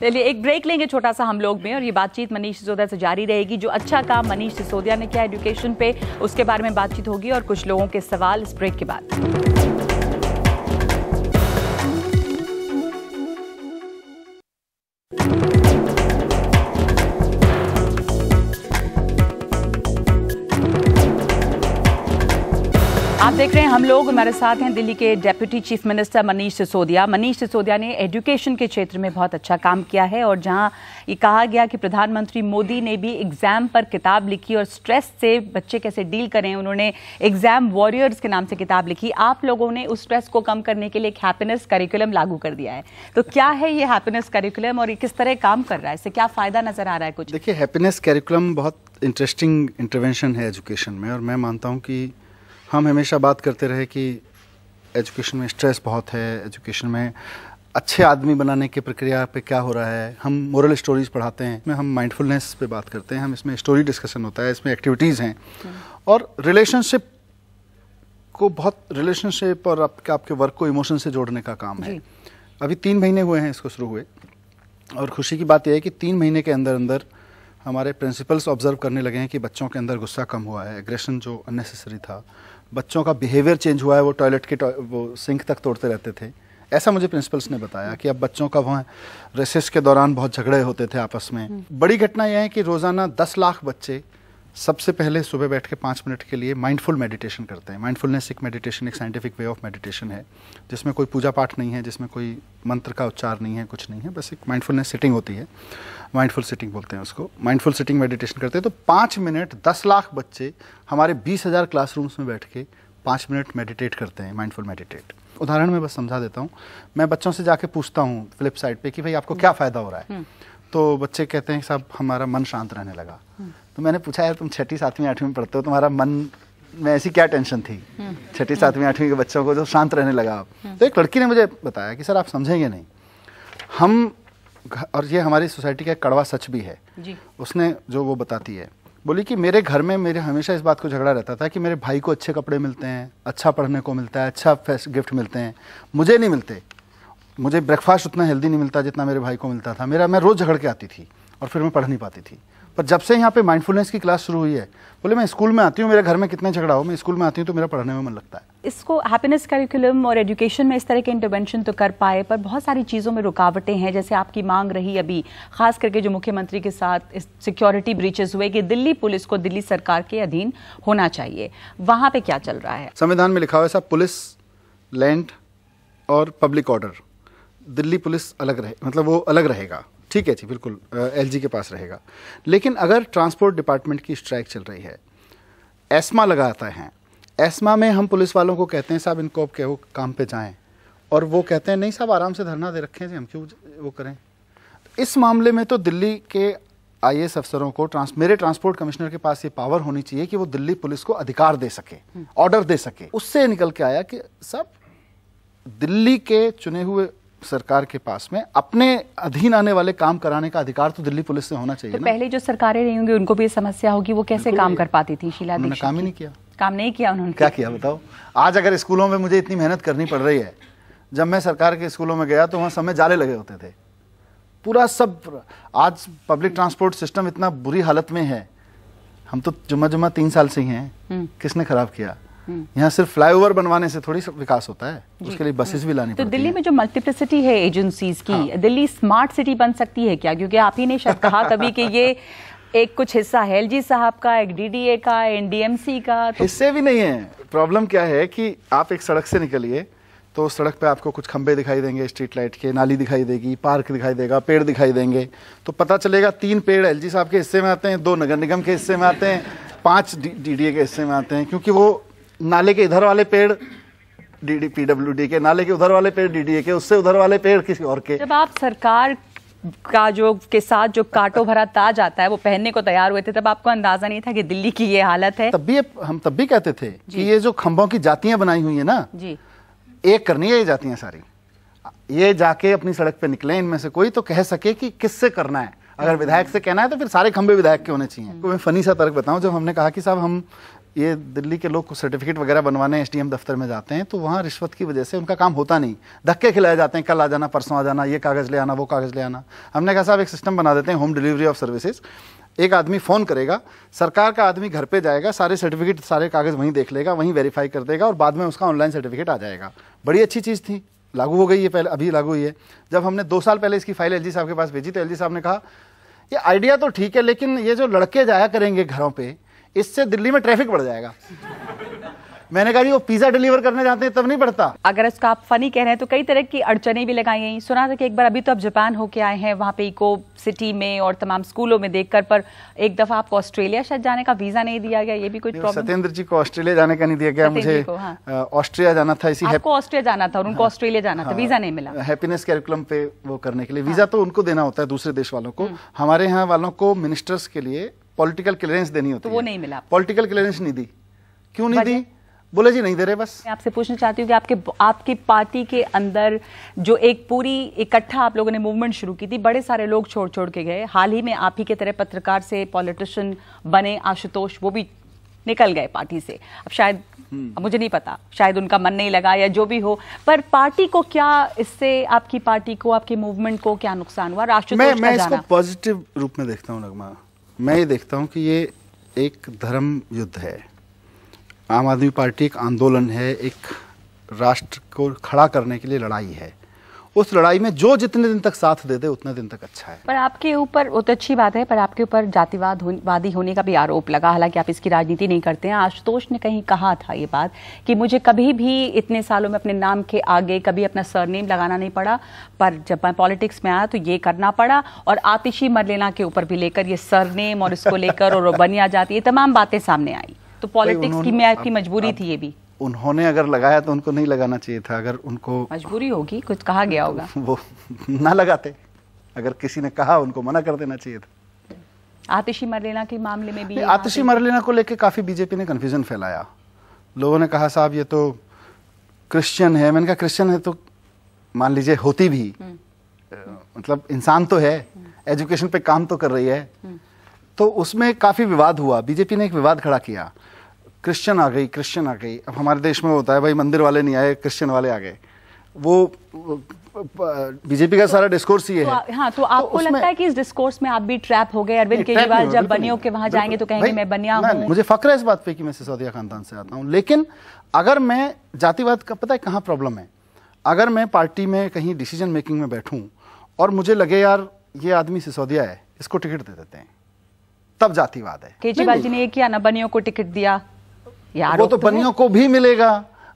चलिए एक ब्रेक लेंगे छोटा सा हम लोग में और ये बातचीत मनीष सिसोदिया से जारी रहेगी जो अच्छा काम मनीष सिसोदिया ने किया एजुकेशन पे उसके बारे में बातचीत होगी और कुछ लोगों के सवाल इस ब्रेक के बाद आप देख रहे हैं हम लोग हमारे साथ हैं दिल्ली के deputy chief minister Manish Sisodia Manish Sisodia ने एजुकेशन के क्षेत्र में बहुत अच्छा काम किया है और जहां ये कहा गया कि प्रधानमंत्री मोदी ने भी एग्जाम पर किताब लिखी और स्ट्रेस से बच्चे कैसे डील करें उन्होंने एग्जाम वॉरियर्स के नाम से किताब लिखी आप लोगों ने उस स्ट्रेस को कम करने के लिए एक हैप्पीनेस करिकुलम लागू कर दिया है तो क्या है ये हैप्पीनेस करिकुलम और ये किस तरह काम कर रहा है इससे क्या फायदा नजर आ रहा है कुछ देखिए हैप्पीनेस करिकुलम बहुत इंटरेस्टिंग इंटरवेंशन है एजुकेशन में और मैं मानता हूँ कि हम हमेशा बात करते रहे कि एजुकेशन में स्ट्रेस बहुत है एजुकेशन में अच्छे आदमी बनाने की प्रक्रिया पे क्या हो रहा है हम मोरल स्टोरीज पढ़ाते हैं इसमें हम माइंडफुलनेस पे बात करते हैं हम इसमें स्टोरी डिस्कशन होता है इसमें एक्टिविटीज़ हैं और रिलेशनशिप को बहुत रिलेशनशिप और आपके आपके वर्क को इमोशन से जोड़ने का काम है अभी तीन महीने हुए हैं इसको शुरू हुए और खुशी की बात यह है कि तीन महीने के अंदर अंदर हमारे प्रिंसिपल्स ऑब्जर्व करने लगे हैं कि बच्चों के अंदर गुस्सा कम हुआ है एग्रेशन जो अननेसेसरी था बच्चों का बिहेवियर चेंज हुआ है वो टॉयलेट के वो सिंक तक तोड़ते रहते थे ऐसा मुझे प्रिंसिपल्स ने बताया कि अब बच्चों का वहाँ रेसेस के दौरान बहुत झगड़े होते थे आपस में हम्म। बड़ी घटना यह है कि रोज़ाना दस लाख बच्चे सबसे पहले सुबह बैठ के पाँच मिनट के लिए माइंडफुल मेडिटेशन करते हैं माइंडफुलनेस एक मेडिटेशन एक साइंटिफिक वे ऑफ मेडिटेशन है जिसमें कोई पूजा पाठ नहीं है जिसमें कोई मंत्र का उच्चार नहीं है कुछ नहीं है बस एक माइंडफुलनेस सिटिंग होती है माइंडफुल सिटिंग बोलते हैं उसको माइंडफुल सिटिंग मेडिटेशन करते हैं तो पाँच मिनट दस लाख बच्चे हमारे बीस हज़ार क्लासरूम्स में बैठ के पाँच मिनट मेडिटेट करते हैं माइंडफुल मेडिटेट उदाहरण में बस समझा देता हूँ मैं बच्चों से जाके पूछता हूँ फ्लिप साइड पर कि भाई आपको क्या फ़ायदा हो रहा है हम्म। तो बच्चे कहते हैं साहब हमारा मन शांत रहने लगा हम्म। तो मैंने पूछा यार तुम छठी सातवीं आठवीं पढ़ते हो तुम्हारा मन में ऐसी क्या टेंशन थी हम्म। छठी सातवीं आठवीं के बच्चों को जो शांत रहने लगा आप हम्म। तो एक लड़की ने मुझे बताया कि सर आप समझेंगे नहीं हम और ये हमारी सोसाइटी का कड़वा सच भी है जी। उसने जो वो बताती है बोली कि मेरे घर में मेरे हमेशा इस बात को झगड़ा रहता था कि मेरे भाई को अच्छे कपड़े मिलते हैं अच्छा पढ़ने को मिलता है अच्छा गिफ्ट मिलते हैं मुझे नहीं मिलते मुझे ब्रेकफास्ट उतना हेल्दी नहीं मिलता जितना मेरे भाई को मिलता था मेरा मैं रोज़ झगड़ के आती थी और फिर मैं पढ़ नहीं पाती थी पर जब से यहाँ पे माइंडफुलनेस की क्लास शुरू हुई है बोले मैं स्कूल में आती हूँ मेरे घर में कितने झगड़ा हो मैं स्कूल में आती हूँ तो मेरा पढ़ने में मन लगता है इसको हैप्पीनेस करिकुलम और एजुकेशन में इस तरह के इंटरवेंशन तो कर पाए पर बहुत सारी चीज़ों में रुकावटें हैं जैसे आपकी मांग रही अभी खास करके जो मुख्यमंत्री के साथ सिक्योरिटी ब्रीचेस हुए कि दिल्ली पुलिस को दिल्ली सरकार के अधीन होना चाहिए वहाँ पर क्या चल रहा है संविधान में लिखा हुआ ऐसा पुलिस लैंड और पब्लिक ऑर्डर दिल्ली पुलिस अलग रहे मतलब वो अलग रहेगा ठीक है जी बिल्कुल एल के पास रहेगा लेकिन अगर ट्रांसपोर्ट डिपार्टमेंट की स्ट्राइक चल रही है एस्मा लगाता है एस्मा में हम पुलिस वालों को कहते हैं साहब इनको अब के वो काम पे जाएं और वो कहते हैं नहीं साहब आराम से धरना दे रखें जी हम क्यों वो करें इस मामले में तो दिल्ली के आई अफसरों को ट्रांस मेरे ट्रांसपोर्ट कमिश्नर के पास ये पावर होनी चाहिए कि वो दिल्ली पुलिस को अधिकार दे सके हम्म। ऑर्डर दे सके उससे निकल के आया कि सब दिल्ली के चुने हुए सरकार के पास में अपने अधीन आने वाले काम कराने का अधिकार तो दिल्ली पुलिस से होना चाहिए तो पहले जो सरकारें रही होंगी उनको भी समस्या होगी वो कैसे काम कर पाती थी शीला दीक्षित काम ही नहीं किया काम नहीं किया उन्होंने क्या किया बताओ आज अगर स्कूलों में मुझे इतनी मेहनत करनी पड़ रही है जब मैं सरकार के स्कूलों में गया तो वहाँ समय जाले लगे होते थे पूरा सब आज पब्लिक ट्रांसपोर्ट सिस्टम इतना बुरी हालत में है हम तो जुमा जुमा तीन साल से ही हैं हम्म। किसने खराब किया हम्म। यहाँ सिर्फ फ्लाईओवर बनवाने से थोड़ी विकास होता है उसके लिए बसेस भी लानी तो दिल्ली में जो मल्टीप्लिसिटी है एजेंसीज की हाँ। दिल्ली स्मार्ट सिटी बन सकती है क्या क्योंकि आप ही ने शायद कहा कभी कि ये एक कुछ हिस्सा है एलजी साहब का एक डीडीए का एनडीएमसी का तो... हिस्से भी नहीं है प्रॉब्लम क्या है कि आप एक सड़क से निकलिए तो सड़क पे आपको कुछ खंबे दिखाई देंगे स्ट्रीट लाइट के नाली दिखाई देगी पार्क दिखाई देगा पेड़ दिखाई देंगे तो पता चलेगा तीन पेड़ एलजी साहब के हिस्से में आते हैं दो नगर निगम के हिस्से में आते हैं पांच डीडीए के हिस्से में आते हैं क्योंकि वो नाले के इधर वाले पेड़ डी पीडब्ल्यूडी के नाले के उधर वाले पेड़ डीडीए के उससे उधर वाले पेड़ किसी और के जब आप सरकार का जो के साथ जो कांटो भरा ताज आता है वो पहनने को तैयार हुए थे तब आपको अंदाजा नहीं था कि दिल्ली की ये हालत है तब भी हम तब भी कहते थे कि ये जो खंभों की जातियां बनाई हुई है ना जी एक करनी है ये जातियां सारी ये जाके अपनी सड़क पे निकले इनमें से कोई तो कह सके कि किससे करना है अगर विधायक से कहना है तो फिर सारे खंबे विधायक के होने चाहिए हम्म। तो मैं फनी सा तर्क बताऊं जब हमने कहा कि साहब हम ये दिल्ली के लोग सर्टिफिकेट वगैरह बनवाने एम दफ्तर में जाते हैं तो वहाँ रिश्वत की वजह से उनका काम होता नहीं धक्के खिलाए जाते हैं कल आ जाना परसों आ जाना ये कागज़ ले आना वो कागज़ ले आना हमने कहा साहब एक सिस्टम बना देते हैं होम डिलीवरी ऑफ सर्विसेज एक आदमी फ़ोन करेगा सरकार का आदमी घर पे जाएगा सारे सर्टिफिकेट सारे कागज़ वहीं देख लेगा वहीं वेरीफाई कर देगा और बाद में उसका ऑनलाइन सर्टिफिकेट आ जाएगा बड़ी अच्छी चीज़ थी लागू हो गई है पहले अभी लागू हुई है जब हमने दो साल पहले इसकी फाइल एल साहब के पास भेजी तो एल साहब ने कहा ये आइडिया तो ठीक है लेकिन ये जो लड़के जाया करेंगे घरों पर इससे दिल्ली में ट्रैफिक बढ़ जाएगा मैंने कहा जी वो पिज्जा डिलीवर करने जाते हैं तब नहीं बढ़ता अगर इसका आप फनी कह रहे हैं तो कई तरह की अड़चने भी लगाई गई सुना था कि एक बार अभी तो आप जापान होके आए हैं वहाँ पे इको सिटी में और तमाम स्कूलों में देखकर पर एक दफा आपको ऑस्ट्रेलिया शायद जाने का वीजा नहीं दिया गया ये भी कोई प्रॉब्लम सत्येंद्र जी को ऑस्ट्रेलिया जाने का नहीं दिया गया मुझे हाँ। ऑस्ट्रेलिया जाना था इसी आपको ऑस्ट्रेलिया जाना था और उनको हाँ। ऑस्ट्रेलिया जाना था वीजा हाँ। नहीं मिला हैप्पीनेस कैरिकुलम पे वो करने के लिए वीजा तो उनको देना होता है दूसरे देश वालों को हम्म। हमारे यहाँ वालों को मिनिस्टर्स के लिए पॉलिटिकल क्लियरेंस देनी होती तो वो नहीं मिला पॉलिटिकल क्लियरेंस नहीं दी क्यों नहीं दी बोले जी नहीं दे रहे बस मैं आपसे पूछना चाहती हूँ कि आपके आपकी पार्टी के अंदर जो एक पूरी इकट्ठा आप लोगों ने मूवमेंट शुरू की थी बड़े सारे लोग छोड़ छोड़ के गए हाल ही में आप ही के तरह पत्रकार से पॉलिटिशियन बने आशुतोष वो भी निकल गए पार्टी से अब शायद हम्म। मुझे नहीं पता शायद उनका मन नहीं लगा या जो भी हो पर पार्टी को क्या इससे आपकी पार्टी को आपके मूवमेंट को क्या नुकसान हुआ राष्ट्रीय पॉजिटिव रूप में देखता हूँ नगमा मैं ये देखता हूँ कि ये एक धर्म युद्ध है आम आदमी पार्टी एक आंदोलन है एक राष्ट्र को खड़ा करने के लिए लड़ाई है उस लड़ाई में जो जितने दिन तक साथ दे दे उतने दिन तक अच्छा है पर आपके ऊपर वो तो अच्छी बात है पर आपके ऊपर जातिवाद वादी होने का भी आरोप लगा हालांकि आप इसकी राजनीति नहीं करते हैं आशुतोष ने कहीं कहा था ये बात कि मुझे कभी भी इतने सालों में अपने नाम के आगे कभी अपना सरनेम लगाना नहीं पड़ा पर जब मैं पॉलिटिक्स में आया तो ये करना पड़ा और आतिशी मरलेना के ऊपर भी लेकर ये सरनेम और इसको लेकर और बनिया जाती ये तमाम बातें सामने आई तो पॉलिटिक्स की मैं की मजबूरी थी ये भी उन्होंने अगर लगाया तो उनको नहीं लगाना चाहिए था अगर उनको मजबूरी होगी कुछ कहा गया होगा वो ना लगाते अगर किसी ने कहा उनको मना कर देना चाहिए था आतिशी मरलेना के मामले में भी आतिशी मरलेना को लेकर काफ़ी बीजेपी ने कन्फ्यूज़न फैलाया लोगों ने कहा साहब ये तो क्रिश्चियन है मैंने कहा क्रिश्चियन है तो मान लीजिए होती भी हम्म। मतलब इंसान तो है एजुकेशन पे काम तो कर रही है हम्म। तो उसमें काफ़ी विवाद हुआ बीजेपी ने एक विवाद खड़ा किया क्रिश्चियन आ गई क्रिश्चियन आ गई अब हमारे देश में होता है भाई मंदिर वाले नहीं आए क्रिश्चियन वाले आ गए वो बीजेपी का सारा डिस्कोर्स ही तो है तो, हाँ तो आपको तो लगता है कि इस डिस्कोर्स में आप भी ट्रैप हो गए अरविंद केजरीवाल जब बनियों के वहां जाएंगे तो कहेंगे मैं बनिया हूं मुझे फक्र है इस बात पे कि मैं सिसोदिया खानदान से आता हूं लेकिन अगर मैं जातिवाद का पता है कहाँ प्रॉब्लम है अगर मैं पार्टी में कहीं डिसीजन मेकिंग में बैठूं और मुझे लगे यार ये आदमी सिसोदिया है इसको टिकट दे देते हैं तब जातिवाद है केजरीवाल जी ने ये किया ना बनियों को टिकट दिया यार वो तो बनियों को भी मिलेगा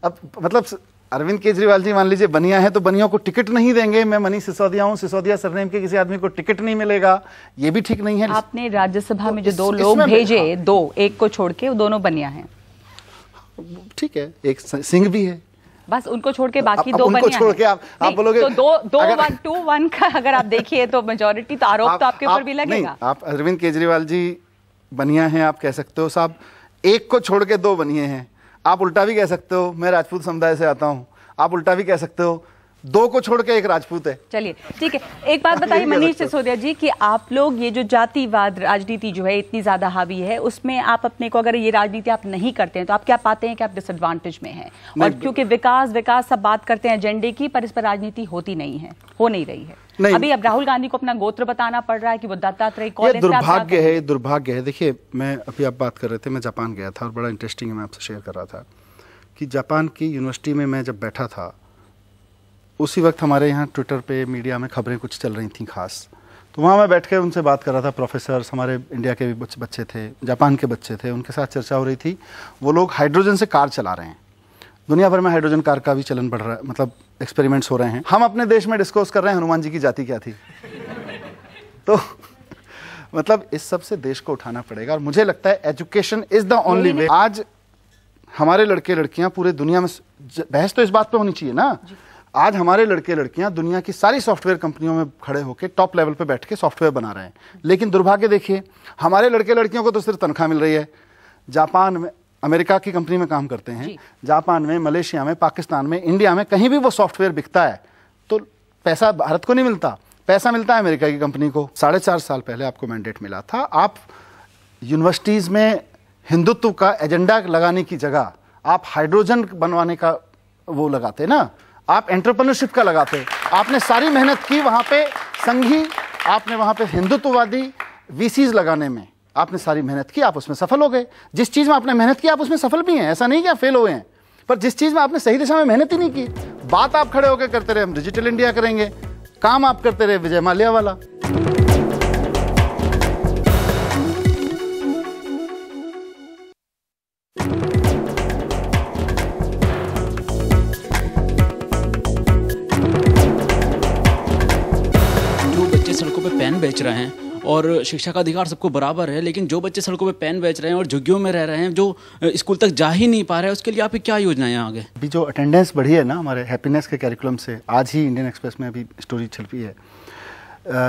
अब मतलब अरविंद केजरीवाल जी मान लीजिए बनिया है तो बनियों को टिकट नहीं देंगे मैं मनीष सिसोदिया हूँ सिसोदिया सरनेम के किसी आदमी को टिकट नहीं मिलेगा ये भी ठीक नहीं है आपने राज्यसभा में तो जो दो लोग भेजे हाँ। दो एक को छोड़ के दोनों बनिया है ठीक है एक सिंह भी है बस उनको छोड़ के बाकी आ, दो उनको छोड़ के आप आप बोलोगे तो दो दो अगर, वन टू वन का अगर आप देखिए तो मेजोरिटी तो आरोप तो आपके ऊपर भी लगेगा आप अरविंद केजरीवाल जी बनिया हैं आप कह सकते हो साहब एक को छोड़ के दो बनिए हैं आप उल्टा भी कह सकते हो मैं राजपूत समुदाय से आता हूँ आप उल्टा भी कह सकते हो दो को छोड़ के एक राजपूत है चलिए ठीक है एक बात बताइए मनीष सिसोदिया जी कि आप लोग ये जो जातिवाद राजनीति जो है इतनी ज्यादा हावी है उसमें आप अपने को अगर ये राजनीति आप नहीं करते हैं तो आप क्या पाते हैं कि आप डिसएडवांटेज में हैं और क्योंकि विकास विकास सब बात करते हैं एजेंडे की पर इस पर राजनीति होती नहीं है हो नहीं रही है नहीं अभी अब राहुल गांधी को अपना गोत्र बताना पड़ रहा है कि वो दत्तात्रेय कौन है दुर्भाग्य है दुर्भाग्य है देखिए मैं अभी आप बात कर रहे थे मैं जापान गया था और बड़ा इंटरेस्टिंग है मैं आपसे शेयर कर रहा था कि जापान की यूनिवर्सिटी में मैं जब बैठा था उसी वक्त हमारे यहाँ ट्विटर पे मीडिया में खबरें कुछ चल रही थी खास तो वहाँ मैं बैठ कर उनसे बात कर रहा था प्रोफेसर हमारे इंडिया के भी बच्चे थे जापान के बच्चे थे उनके साथ चर्चा हो रही थी वो लोग हाइड्रोजन से कार चला रहे हैं दुनिया भर में हाइड्रोजन कार का भी चलन बढ़ रहा है मतलब एक्सपेरिमेंट्स हो रहे हैं हम अपने देश में डिस्कोर्स कर रहे हैं हनुमान जी की जाति क्या थी तो मतलब इस सब से देश को उठाना पड़ेगा और मुझे लगता है education is the only way आज हमारे लड़के लड़कियां पूरे दुनिया में बहस तो इस बात पे होनी चाहिए ना आज हमारे लड़के लड़कियां दुनिया की सारी सॉफ्टवेयर कंपनियों में खड़े होकर टॉप लेवल पे बैठ के सॉफ्टवेयर बना रहे हैं लेकिन दुर्भाग्य देखिए हमारे लड़के लड़कियों को तो सिर्फ तनख्वाह मिल रही है जापान में अमेरिका की कंपनी में काम करते हैं जापान में मलेशिया में पाकिस्तान में इंडिया में कहीं भी वो सॉफ्टवेयर बिकता है तो पैसा भारत को नहीं मिलता पैसा मिलता है अमेरिका की कंपनी को साढ़े चार साल पहले आपको मैंडेट मिला था आप यूनिवर्सिटीज़ में हिंदुत्व का एजेंडा लगाने की जगह आप हाइड्रोजन बनवाने का वो लगाते ना आप एंटरप्रेन्योरशिप का लगाते आपने सारी मेहनत की वहाँ पे संघी आपने वहाँ पे हिंदुत्ववादी वीसीज लगाने में आपने सारी मेहनत की आप उसमें सफल हो गए जिस चीज़ में आपने मेहनत की आप उसमें सफल भी हैं ऐसा नहीं कि आप फेल हुए हैं पर जिस चीज़ में आपने सही दिशा में मेहनत ही नहीं की बात आप खड़े होकर करते रहे हम डिजिटल इंडिया करेंगे काम आप करते रहे विजय माल्या वाला बच्चे सड़कों बेच रहे हैं और शिक्षा का अधिकार सबको बराबर है लेकिन जो बच्चे सड़कों पर पेन बेच रहे हैं और झुग्गियों में रह रहे हैं जो स्कूल तक जा ही नहीं पा रहे हैं उसके लिए आपकी क्या योजनाएं आगे अभी जो अटेंडेंस बढ़ी है ना हमारे हैप्पीनेस के कैरिकुलम से आज ही इंडियन एक्सप्रेस में अभी स्टोरी चल है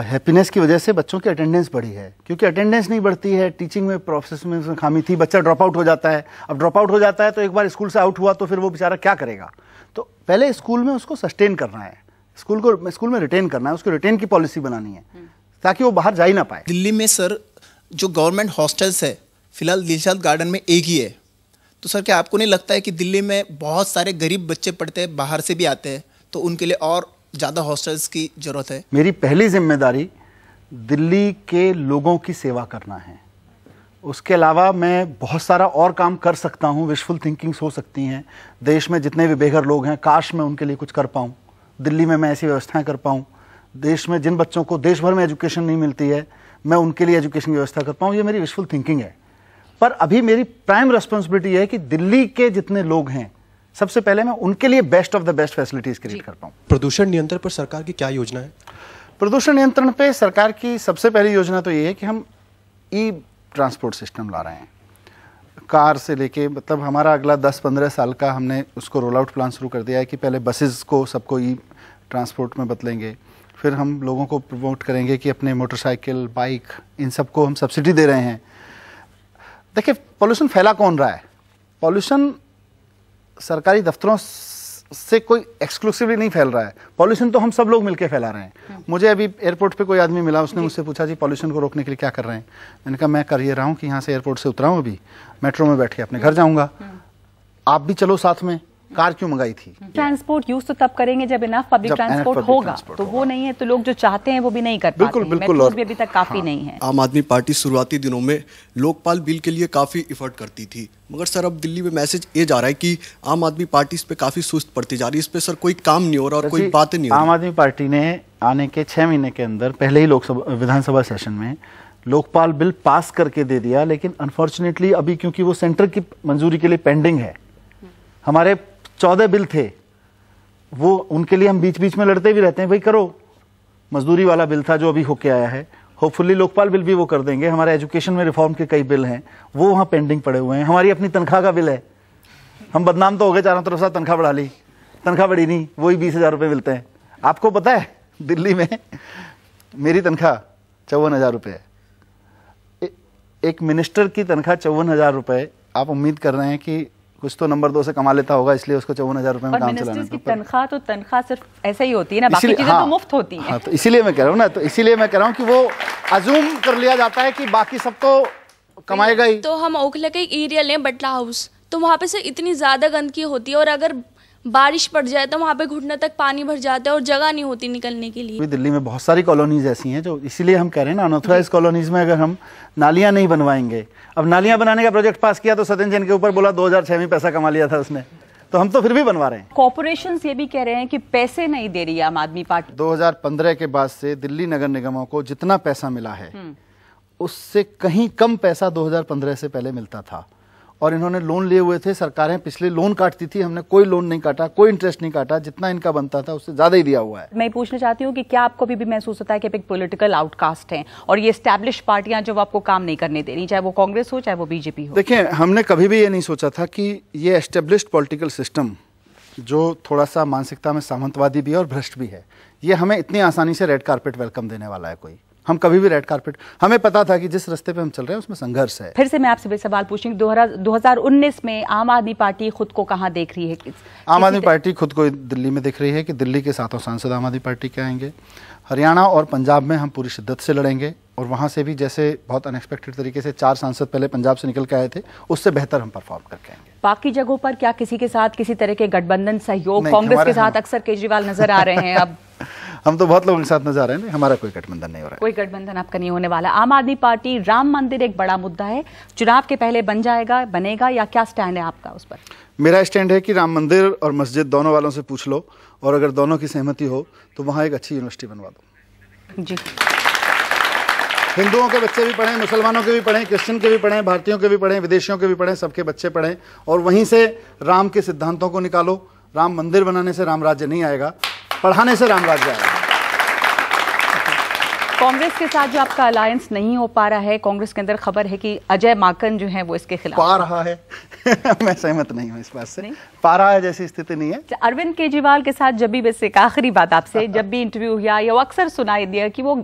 हैप्पीनेस की वजह से बच्चों की अटेंडेंस बढ़ी है क्योंकि अटेंडेंस नहीं बढ़ती है टीचिंग में प्रोसेस में उसमें खामी थी बच्चा ड्रॉप आउट हो जाता है अब ड्रॉप आउट हो जाता है तो एक बार स्कूल से आउट हुआ तो फिर वो बेचारा क्या करेगा तो पहले स्कूल में उसको सस्टेन करना है स्कूल को स्कूल में रिटेन करना है उसको रिटेन की पॉलिसी बनानी है ताकि वो बाहर जा ही ना पाए दिल्ली में सर जो गवर्नमेंट हॉस्टल्स है फिलहाल दिलशाद गार्डन में एक ही है तो सर क्या आपको नहीं लगता है कि दिल्ली में बहुत सारे गरीब बच्चे पढ़ते हैं बाहर से भी आते हैं तो उनके लिए और ज़्यादा हॉस्टल्स की ज़रूरत है मेरी पहली जिम्मेदारी दिल्ली के लोगों की सेवा करना है उसके अलावा मैं बहुत सारा और काम कर सकता हूँ विशफुल थिंकिंग्स हो सकती हैं देश में जितने भी बेघर लोग हैं काश मैं उनके लिए कुछ कर पाऊँ दिल्ली में मैं ऐसी व्यवस्थाएं कर पाऊँ देश में जिन बच्चों को देश भर में एजुकेशन नहीं मिलती है मैं उनके लिए एजुकेशन की व्यवस्था कर पाऊँ ये मेरी विशफुल थिंकिंग है पर अभी मेरी प्राइम रेस्पॉन्सिबिलिटी है कि दिल्ली के जितने लोग हैं सबसे पहले मैं उनके लिए best of the best facilities create कर पाऊँ प्रदूषण नियंत्रण पर सरकार की क्या योजना है प्रदूषण नियंत्रण पर सरकार की सबसे पहली योजना तो ये है कि हम ई ट्रांसपोर्ट सिस्टम ला रहे हैं कार से लेके मतलब हमारा अगला 10-15 साल का हमने उसको रोल आउट प्लान शुरू कर दिया है कि पहले बसेस को सबको ई ट्रांसपोर्ट में बदलेंगे फिर हम लोगों को प्रमोट करेंगे कि अपने मोटरसाइकिल बाइक इन सबको हम सब्सिडी दे रहे हैं देखिए पॉल्यूशन फैला कौन रहा है पॉल्यूशन सरकारी दफ्तरों से कोई एक्सक्लूसिवली नहीं फैल रहा है पॉल्यूशन तो हम सब लोग मिलकर फैला रहे हैं हम्म। मुझे अभी एयरपोर्ट पे कोई आदमी मिला उसने मुझसे पूछा जी पॉल्यूशन को रोकने के लिए क्या कर रहे हैं मैंने कहा मैं कर ये रहा हूँ कि यहाँ से एयरपोर्ट से उतरा हूँ अभी मेट्रो में बैठ के अपने घर हम्म। जाऊँगा हम्म। आप भी चलो साथ में कार क्यों मंगाई थी ट्रांसपोर्ट यूज तो तब करेंगे जब इनफ पब्लिक ट्रांसपोर्ट होगा तो वो नहीं है तो लोग जो चाहते हैं वो भी नहीं कर बिल्कुल बिल्कुल तो और अभी तक काफी हाँ, नहीं है आम आदमी पार्टी शुरुआती दिनों में लोकपाल बिल के लिए काफी इफर्ट करती थी मगर सर अब दिल्ली में मैसेज ये जा रहा है कि आम आदमी पार्टी इस पे काफी सुस्त पड़ती जा रही है इस पे सर कोई काम नहीं हो रहा और कोई बात नहीं हो आम आदमी पार्टी ने आने के छह महीने के अंदर पहले ही लोकसभा विधानसभा सेशन में लोकपाल बिल पास करके दे दिया लेकिन अनफॉर्चुनेटली अभी क्योंकि वो सेंटर की मंजूरी के लिए पेंडिंग है हमारे चौदह बिल थे वो उनके लिए हम बीच बीच में लड़ते भी रहते हैं भाई करो मजदूरी वाला बिल था जो अभी होके आया है होपफुली लोकपाल बिल भी वो कर देंगे हमारे एजुकेशन में रिफॉर्म के कई बिल हैं वो वहाँ पेंडिंग पड़े हुए हैं हमारी अपनी तनख्वाह का बिल है हम बदनाम तो हो गए चारों तरफ से तनख्वाह बढ़ा ली तनख्वाह बढ़ी नहीं वही बीस हज़ार रुपये मिलते हैं आपको पता है दिल्ली में मेरी तनख्वाह चौवन हज़ार रुपये है एक मिनिस्टर की तनख्वाह चौवन हज़ार रुपये आप उम्मीद कर रहे हैं कि कुछ तो नंबर दो से कमा लेता होगा इसलिए उसको चौवन हजार रुपए में काम चलाना की तो तनख्वाह सिर्फ ऐसे ही होती है ना बाकी चीजें तो हाँ, तो मुफ्त होती है हाँ, तो इसीलिए मैं कह रहा हूँ ना तो इसीलिए मैं कह रहा हूँ कि वो अजूम कर लिया जाता है कि बाकी सब तो कमाएगा ही तो हम ओखला के एरिया लें बटला हाउस तो वहाँ पे से इतनी ज़्यादा गंदगी होती है और अगर बारिश पड़ जाए तो वहाँ पे घुटने तक पानी भर जाता है और जगह नहीं होती निकलने के लिए दिल्ली में बहुत सारी कॉलोनीज ऐसी हैं जो इसीलिए हम कह रहे हैं ना अनऑथोराइज कॉलोनीज में अगर हम नालियाँ नहीं बनवाएंगे अब नालियाँ बनाने का प्रोजेक्ट पास किया तो सतन जैन के ऊपर बोला दो में पैसा कमा लिया था उसने तो हम तो फिर भी बनवा रहे हैं कॉरपोरेशन ये भी कह रहे हैं कि पैसे नहीं दे रही आम आदमी पार्टी दो के बाद से दिल्ली नगर निगमों को जितना पैसा मिला है हम्म। उससे कहीं कम पैसा 2015 से पहले मिलता था और इन्होंने लोन लिए हुए थे सरकारें पिछले लोन काटती थी हमने कोई लोन नहीं काटा कोई इंटरेस्ट नहीं काटा जितना इनका बनता था उससे ज्यादा ही दिया हुआ है मैं पूछना चाहती हूँ कि क्या आपको अभी भी महसूस होता है कि एक पोलिटिकल आउटकास्ट है और ये स्टैब्लिश पार्टियां जो आपको काम नहीं करने दे रही चाहे वो कांग्रेस हो चाहे वो बीजेपी हो देखिये हमने कभी भी ये नहीं सोचा था कि ये एस्टेब्लिश पोलिटिकल सिस्टम जो थोड़ा सा मानसिकता में सामंतवादी भी है और भ्रष्ट भी है ये हमें इतनी आसानी से रेड कार्पेट वेलकम देने वाला है कोई हम कभी भी रेड कार्पेट हमें पता था कि जिस रास्ते पे हम चल रहे हैं उसमें संघर्ष है फिर से मैं आपसे सवाल पूछूंगी दो हजार उन्नीस में आम आदमी पार्टी खुद को कहाँ देख रही है किस, आम आदमी पार्टी खुद को दिल्ली में देख रही है कि दिल्ली के सातों सांसद आम आदमी पार्टी के आएंगे हरियाणा और पंजाब में हम पूरी शिद्दत से लड़ेंगे और वहाँ से भी जैसे बहुत अनएक्सपेक्टेड तरीके से चार सांसद पहले पंजाब से निकल के आए थे उससे बेहतर हम परफॉर्म करके आएंगे बाकी जगहों पर क्या किसी के साथ किसी तरह के गठबंधन सहयोग कांग्रेस के साथ अक्सर केजरीवाल नजर आ रहे हैं अब हम तो बहुत लोगों के साथ नजर आ रहे हैं हमारा कोई गठबंधन नहीं हो रहा है कोई गठबंधन आपका नहीं होने वाला आम आदमी पार्टी राम मंदिर एक बड़ा मुद्दा है चुनाव के पहले बन जाएगा बनेगा या क्या स्टैंड है आपका उस पर मेरा स्टैंड है कि राम मंदिर और मस्जिद दोनों वालों से पूछ लो और अगर दोनों की सहमति हो तो वहाँ एक अच्छी यूनिवर्सिटी बनवा दो जी हिंदुओं के बच्चे भी पढ़ें मुसलमानों के भी पढ़ें क्रिश्चियन के भी पढ़ें भारतीयों के भी पढ़ें विदेशियों के भी पढ़ें सबके बच्चे पढ़ें और वहीं से राम के सिद्धांतों को निकालो राम मंदिर बनाने से राम राज्य नहीं आएगा पढ़ाने से रामराज जाएगा कांग्रेस के साथ जो आपका अलायंस नहीं हो पा रहा है कांग्रेस के अंदर खबर है कि अजय माकन जो है वो इसके खिलाफ पा रहा है मैं सहमत नहीं हूँ इस बात से पा रहा है जैसी स्थिति नहीं है अच्छा, अरविंद केजरीवाल के साथ जब भी वैसे आखिरी बात आपसे जब भी इंटरव्यू हुआ या वो अक्सर सुनाई दिया कि वो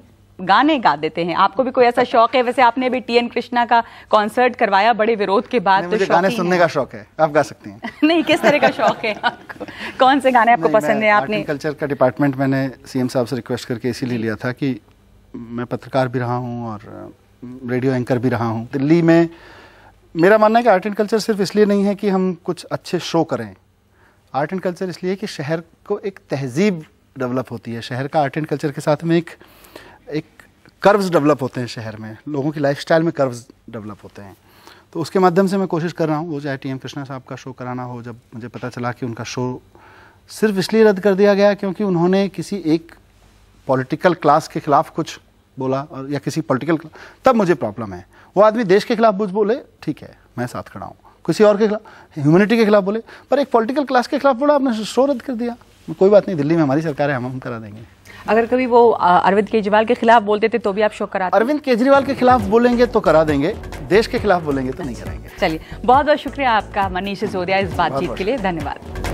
गाने गा देते हैं आपको भी कोई ऐसा शौक है वैसे आपने भी टीएन कृष्णा का कॉन्सर्ट करवाया बड़े विरोध के बाद तो गाने सुनने का शौक है आप गा सकते हैं नहीं किस तरह का शौक है आपको कौन से गाने आपको पसंद है आपने कल्चर का डिपार्टमेंट मैंने सीएम साहब से रिक्वेस्ट करके इसीलिए लिया था कि मैं पत्रकार भी रहा हूँ और रेडियो एंकर भी रहा हूँ दिल्ली में मेरा मानना है कि आर्ट एंड कल्चर सिर्फ इसलिए नहीं है कि हम कुछ अच्छे शो करें आर्ट एंड कल्चर इसलिए कि शहर को एक तहजीब डेवलप होती है शहर का आर्ट एंड कल्चर के साथ में एक एक कर्व्स डेवलप होते हैं शहर में लोगों की लाइफस्टाइल में कर्व्स डेवलप होते हैं तो उसके माध्यम से मैं कोशिश कर रहा हूँ वो चाहे टी एम कृष्णा साहब का शो कराना हो जब मुझे पता चला कि उनका शो सिर्फ इसलिए रद्द कर दिया गया क्योंकि उन्होंने किसी एक पॉलिटिकल क्लास के खिलाफ कुछ बोला और या किसी पॉलिटिकल तब मुझे प्रॉब्लम है वो आदमी देश के खिलाफ कुछ बोले ठीक है मैं साथ खड़ा हूँ किसी और के खिलाफ ह्यूमनिटी के खिलाफ बोले पर एक पॉलिटिकल क्लास के खिलाफ बोला आपने शो रद्द कर दिया कोई बात नहीं दिल्ली में हमारी सरकार है हम हम करा देंगे अगर कभी वो अरविंद केजरीवाल के खिलाफ बोलते थे तो भी आप शो करा अरविंद केजरीवाल के खिलाफ बोलेंगे तो करा देंगे देश के खिलाफ बोलेंगे तो नहीं कराएंगे चलिए बहुत बहुत शुक्रिया आपका मनीष सिसोदिया इस बातचीत के लिए धन्यवाद